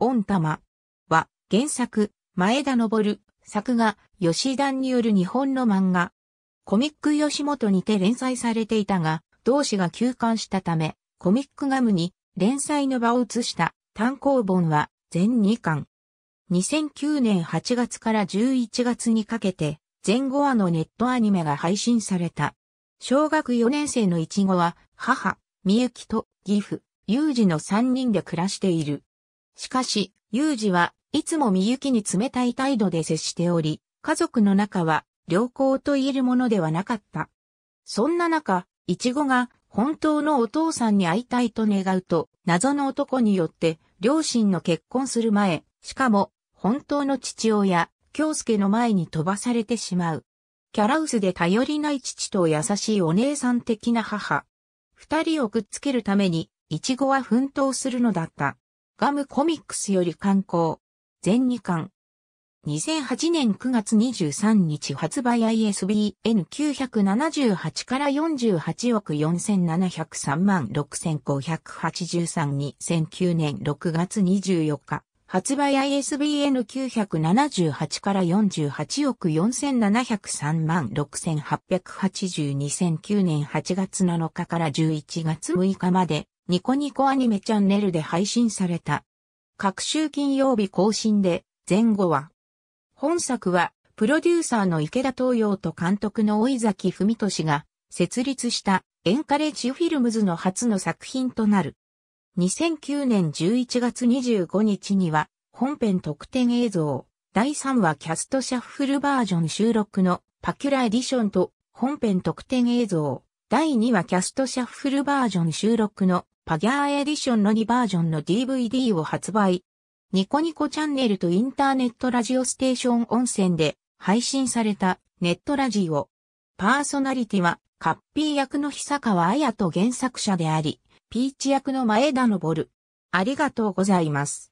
御玉は原作、前田昇、作画、吉田による日本の漫画。コミック吉本にて連載されていたが、同志が休刊したため、コミックガムに連載の場を移した単行本は全2巻。2009年8月から11月にかけて、全後話のネットアニメが配信された。小学4年生のいちごは、母、みゆきと、義父、ゆうじの3人で暮らしている。しかし、ユージはいつもみゆきに冷たい態度で接しており、家族の中は良好と言えるものではなかった。そんな中、イチゴが本当のお父さんに会いたいと願うと、謎の男によって両親の結婚する前、しかも本当の父親、京介の前に飛ばされてしまう。キャラウスで頼りない父と優しいお姉さん的な母。二人をくっつけるために、イチゴは奮闘するのだった。ガムコミックスより刊行。全2巻。2008年9月23日発売 ISBN 978から48億4703万6583 2009年6月24日。発売 ISBN 978から48億4703万6882 0 0 9年8月7日から11月6日までニコニコアニメチャンネルで配信された。各週金曜日更新で、前後は。本作は、プロデューサーの池田東洋と監督の老崎文俊が、設立したエンカレッジフィルムズの初の作品となる。2009年11月25日には、本編特典映像、第3話キャストシャッフルバージョン収録のパキュラエディションと、本編特典映像、第2話キャストシャッフルバージョン収録のパギャーエディションの2バージョンの DVD を発売。ニコニコチャンネルとインターネットラジオステーション温泉で配信されたネットラジオ。パーソナリティはカッピー役の久川綾と原作者であり、ピーチ役の前田昇。ありがとうございます。